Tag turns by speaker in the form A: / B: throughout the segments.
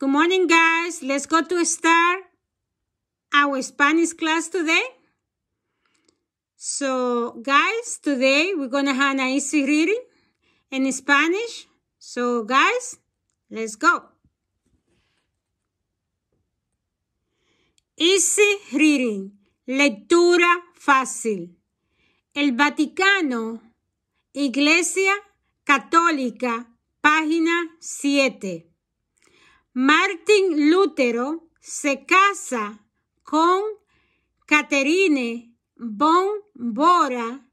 A: Good morning, guys. Let's go to start our Spanish class today. So, guys, today we're going to have an easy reading in Spanish. So, guys, let's go. Easy reading. Lectura fácil. El Vaticano, Iglesia Católica, página 7. Martín Lutero se casa con Caterine von Bora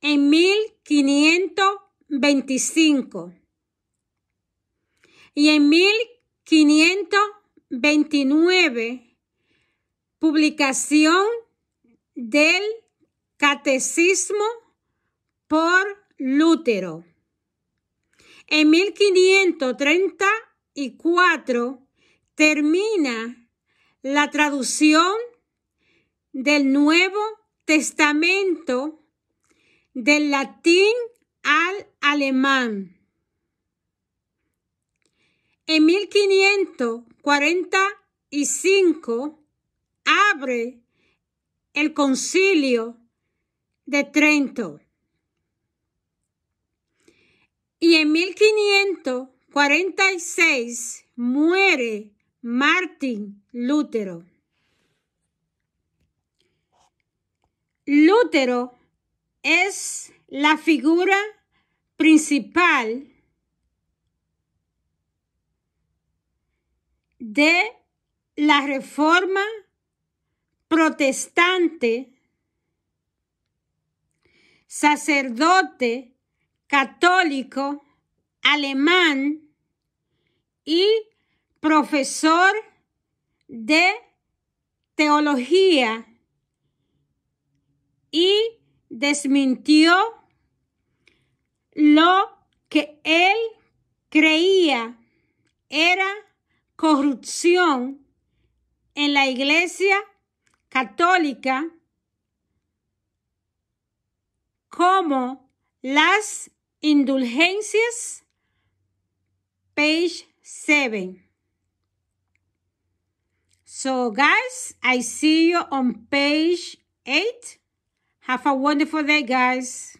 A: en 1525 y en 1529 publicación del Catecismo por Lutero. En 1530 y cuatro termina la traducción del Nuevo Testamento del latín al alemán. En 1545 abre el concilio de Trento. Y en quinientos 46 muere Martín Lutero. Lutero es la figura principal de la reforma protestante, sacerdote católico, alemán y profesor de teología y desmintió lo que él creía era corrupción en la iglesia católica como las indulgencias page 7. So guys, I see you on page 8. Have a wonderful day, guys.